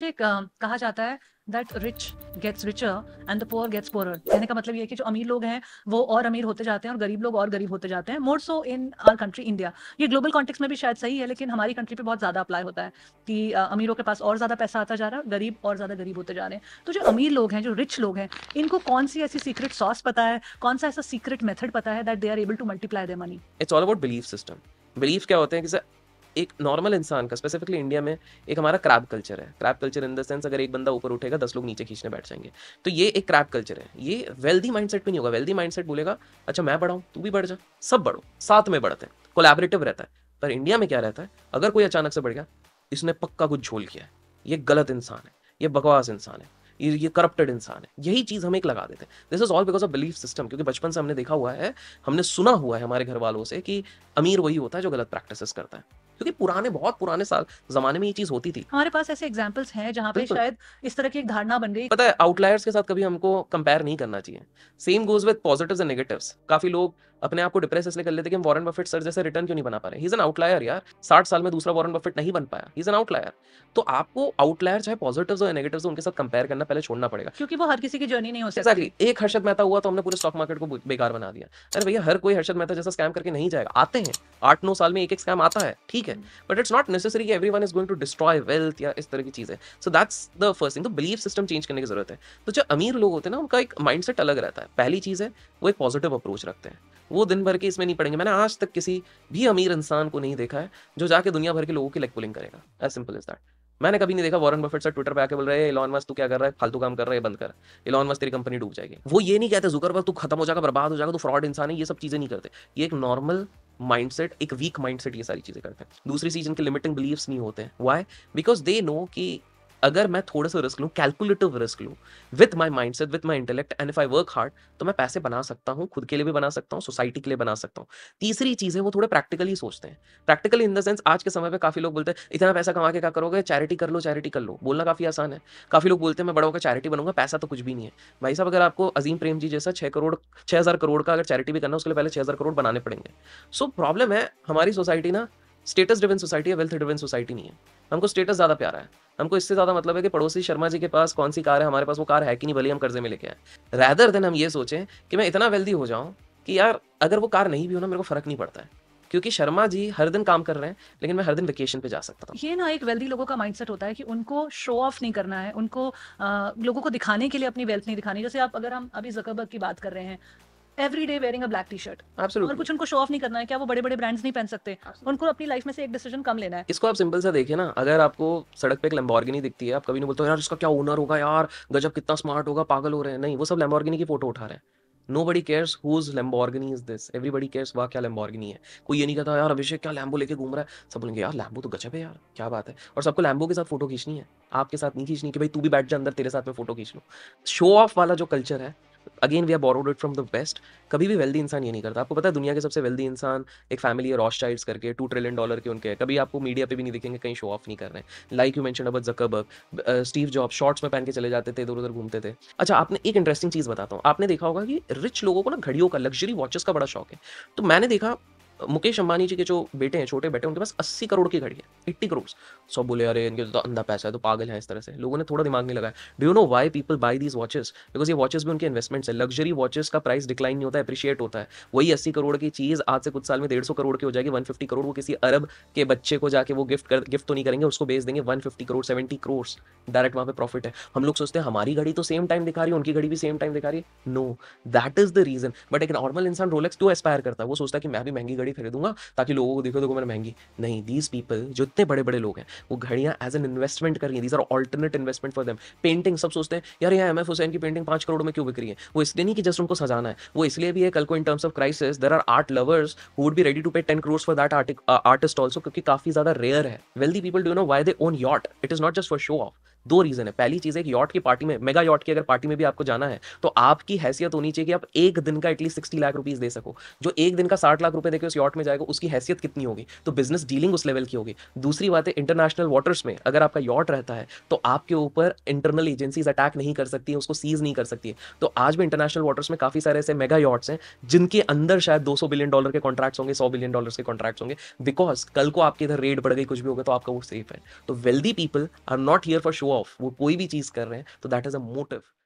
ठीक कहा जाता है that rich gets richer and the poor gets poor कहने का मतलब ये है कि जो अमीर लोग हैं वो और अमीर होते जाते हैं और गरीब लोग और गरीब होते जाते हैं more so in our country India ये ग्लोबल कॉन्टेक्स में भी शायद सही है लेकिन हमारी कंट्री पे बहुत ज्यादा अप्लाई होता है कि अमीरों के पास और ज्यादा पैसा आता जा रहा है गरीब और ज्यादा गरीब होते जा रहे हैं तो जो अमीर लोग हैं जो रिच लोग हैं इनको कौन सी ऐसी सीक्रेट सॉस पता है कौन सा ऐसा सीक्रेट मेथड पता है that they are able to multiply the money it's all about belief system belief क्या होते हैं कि एक नॉर्मल इंसान का स्पेसिफिकली इंडिया में एक हमारा क्रैप कल्चर है crap culture in the sense अगर एक बंदा ऊपर उठेगा दस लोग नीचे खींचने बैठ जाएंगे तो ये एक क्रैप कल्चर है ये वेल्दी माइंड सेट नहीं होगा वेल्दी माइंड बोलेगा अच्छा मैं बढ़ाऊँ तू भी बढ़ जा सब बढ़ो साथ में बढ़ते हैं कोलेबरेटिव रहता है पर इंडिया में क्या रहता है अगर कोई अचानक से बढ़ गया इसने पक्का कुछ झोल किया है ये गलत इंसान है ये बकवास इंसान है ये ये करप्टेड इंसान है यही चीज़ हम एक लगा देते हैं this is all because of belief system क्योंकि बचपन से हमने देखा हुआ है हमने सुना हुआ है हमारे घर वालों से कि अमीर वही होता है जो गलत प्रैक्टिस करता है क्योंकि पुराने बहुत पुराने साल जमाने में ये चीज होती थी हमारे पास ऐसे एग्जाम्पल्स हैं जहाँ पे शायद इस तरह की एक धारणा बन गई पता है आउटलायर्स के साथ कभी हमको कंपेयर नहीं करना चाहिए same goes with positive and negatives काफी लोग अपने आप को डिप्रेस इसलिए कर लेते कि हम बफेट सर जैसे रिटर्न क्यों नहीं बना पा रहे इज एन आउटलायर यार साठ साल में दूसरा वॉरेन बफेट नहीं बन पाया इज एन आउटलायर तो आपको आउटलायर चाहे पॉजिटिव और नेगेटिव उनके साथ कंपेयर करना पहले छोड़ना पड़ेगा क्योंकि वो हर किसी की जर्नी नहीं हो सकती exactly. एक हर्षद मेहता हुआ तो हमने पूरे स्टॉक मार्केट को बेकार बना दिया अरे भैया हर कोई हर्षद मेहता जैसा स्कैम करके नहीं जाएगा आते हैं आठ नौ साल में एक एक स्कैम आता है ठीक ठीक है बट इट्स नॉट नेसेसरी कि everyone is going to destroy wealth या इस तरह की चीज़ें so that's the first thing तो बिलीफ सिस्टम चेंज करने की जरूरत है तो जो अमीर लोग होते हैं ना उनका एक माइंडसेट अलग रहता है पहली चीज़ है वो एक पॉजिटिव अप्रोच रखते हैं वो दिन भर के इसमें नहीं पड़ेंगे मैंने आज तक किसी भी अमीर इंसान को नहीं देखा है जो जाके दुनिया भर के लोगों की लेग पुलिंग करेगा एज सिंपल इज दैट मैंने कभी नहीं देखा वॉरन बफेट सर ट्विटर पे आके बोल रहे हैं इलॉन मस्क तू क्या कर रहा है फालतू काम कर रहा है बंद कर इलॉन मस्क तेरी कंपनी डूब जाएगी वो ये नहीं कहते जुकर तू खत्म हो जाएगा बर्बाद हो जाएगा तू फ्रॉड इंसान है ये सब चीजें नहीं करते ये एक नॉर्मल माइंडसेट एक वीक माइंडसेट ये सारी चीज़ें करते हैं दूसरी चीज़ इनके लिमिटिंग बिलीव्स नहीं होते हैं वाई बिकॉज दे नो कि अगर मैं थोड़ा सा रिस्क लूँ कैलकुलेटिव रिस्क लूँ with my mindset with my intellect and if I work hard तो मैं पैसे बना सकता हूँ खुद के लिए भी बना सकता हूँ सोसाइटी के लिए बना सकता हूँ तीसरी चीज़ है वो थोड़े प्रैक्टिकली सोचते हैं प्रैक्टिकली इन द सेंस आज के समय पर काफ़ी लोग बोलते हैं इतना पैसा कमा के क्या करोगे चैरिटी कर लो चैरिटी कर लो बोलना काफ़ी आसान है काफ़ी लोग बोलते हैं मैं बड़ा होकर चैरिटी बनूंगा पैसा तो कुछ भी नहीं है भाई साहब अगर आपको अजीम प्रेम जी जैसा छः करोड़ छः हज़ार करोड़ का अगर चैरिटी भी करना है उसके लिए पहले छः हज़ार करोड़ बनाने पड़ेंगे सो प्रॉब्लम है हमारी सोसाइटी ना स्टेटस ड्रिवन सोसाइटी है वेल्थ ड्रिवन सोसाइटी नहीं है हमको स्टेटस ज़्यादा प्यारा है हमको इससे ज़्यादा मतलब है कि पड़ोसी शर्मा जी के पास कौन सी कार है हमारे पास वो कार है कि नहीं भले हम कर्जे में लेके आए रैदर देन हम ये सोचें कि मैं इतना वेल्दी हो जाऊँ कि यार अगर वो कार नहीं भी हो ना मेरे को फ़र्क नहीं पड़ता है क्योंकि शर्मा जी हर दिन काम कर रहे हैं लेकिन मैं हर दिन वेकेशन पे जा सकता हूँ ये ना एक वेल्दी लोगों का माइंडसेट होता है कि उनको शो ऑफ नहीं करना है उनको आ, लोगों को दिखाने के लिए अपनी वेल्थ नहीं दिखानी जैसे आप अगर हम अभी जकरबर्ग की बात कर रहे हैं every day wearing a black T shirt और कुछ उनको शो ऑफ नहीं करना है क्या वो बड़े बड़े ब्रांड्स नहीं पहन सकते Absolutely. उनको अपनी लाइफ में से एक डिसीजन कम लेना है इसको आप सिंपल सा देखिए ना अगर आपको सड़क पे एक लैम्बोर्गिनी दिखती है आप कभी नहीं बोलते यार इसका क्या ओनर होगा यार गजब कितना स्मार्ट होगा पागल हो रहे हैं नहीं वो सब लैम्बोर्गिनी की फोटो उठा रहे हैं nobody cares whose Lamborghini is this everybody cares वाह क्या लैम्बोर्गिनी है कोई ये नहीं कहता यार अभिषेक क्या लैम्बो लेके घूम रहा है सब बोलेंगे यार लैम्बो तो गजब है यार क्या बात है और सबको लैम्बो के साथ फोटो खींचनी है आपके साथ नहीं खींचनी कि भाई तू भी बैठ जा अंदर तेरे साथ में फोटो खींच लो शो ऑफ वाला जो कल्चर है again we are borrowed it from the best कभी भी वेल्दी इंसान ये नहीं करता आपको पता है दुनिया के सबसे वेल्दी इंसान एक फैमिली है रॉस चाइल्ड्स करके टू ट्रिलियन डॉलर के उनके कभी आपको मीडिया पे भी नहीं दिखेंगे कहीं शो ऑफ नहीं कर रहे हैं लाइक यू मैंशन अबर जकब स्टीव जॉब शॉर्ट्स में पहन के चले जाते थे इधर उधर घूमते थे अच्छा आपने एक इंटरेस्टिंग चीज़ बताता हूँ आपने देखा होगा कि रिच लोगों को ना घड़ियों का लग्जरी वॉचेस का बड़ा शौक है तो मैंने देखा मुकेश अंबानी जी के जो बेटे हैं छोटे बेटे उनके पास अस्सी करोड़ की घड़ी है एट्टी करोड़ सब बोले अरे इनके तो अंधा पैसा है तो पागल है इस तरह से लोगों ने थोड़ा दिमाग नहीं लगाया do you know why people buy these watches because ये वॉचेस भी उनके इन्वेस्टमेंट्स है लग्जरी वॉचेस का प्राइस डिक्लाइन नहीं होता है अप्रिशिएट होता है वही अस्सी करोड़ की चीज़ आज से कुछ साल में डेढ़ सौ करोड़ की हो जाएगी वन फिफ्टी करोड़ वो किसी अरब के बच्चे को जाके वो गिफ्ट कर गिफ्ट तो नहीं करेंगे उसको बेच देंगे one fifty crore seventy crore direct वहाँ पे प्रॉफिट है हम लोग सोचते हैं हमारी घड़ी तो सेम टाइम दिखा रही है उनकी घड़ी भी सेम टाइम दिखा रही है no that is the reason but एक नॉर्मल इंसान रोलेक्स क्यों एस्पायर करता है वो सोचता है कि मैं भी महंगी घड़ी घड़ी खरीदूंगा ताकि लोगों को देखो तो देखो मैंने महंगी नहीं दीज पीपल जो इतने बड़े बड़े लोग हैं वो घड़ियाँ एज एन इन्वेस्टमेंट कर रही हैं these are alternate investment for them painting सब सोचते हैं यार यहाँ एम एफ हुसैन की पेंटिंग पांच करोड़ में क्यों बिक रही है वो इसलिए नहीं कि जस्ट उनको सजाना है वो इसलिए भी है कल को in terms of crisis there are art lovers who would be ready to pay ten crores for that artist also क्योंकि काफी ज्यादा रेयर है wealthy people do know why they own yacht it is not just for show off दो reason है पहली चीज़ है कि yacht की पार्टी में मेगा यॉट की अगर पार्टी में भी आपको जाना है तो आपकी हैसियत होनी चाहिए कि आप एक दिन का एटलीस्ट सिक्सटी लाख रुपीज़ दे सको जो एक दिन का साठ लाख रुपए देकर उस यॉट में जाएगा उसकी हैसियत कितनी होगी तो बिजनेस डीलिंग उस लेवल की होगी दूसरी बात है इंटरनेशनल वाटर्स में अगर आपका यॉट रहता है तो आपके ऊपर इंटरनल एजेंसीज अटैक नहीं कर सकती है उसको सीज नहीं कर सकती है तो आज भी इंटरनेशनल वाटर्स में काफ़ी सारे ऐसे मेगा यॉट्स हैं जिनके अंदर शायद दो बिलियन डॉलर के कॉन्ट्रैक्ट्स होंगे सौ बिलियन डॉलर के कॉन्ट्रैक्ट्स होंगे बिकॉज कल को आपके इधर रेट बढ़ गई कुछ भी होगा तो आपका वो सेफ है तो wealthy people are not here for show off वो कोई भी चीज़ कर रहे हैं तो दैट इज़ अ मोटिव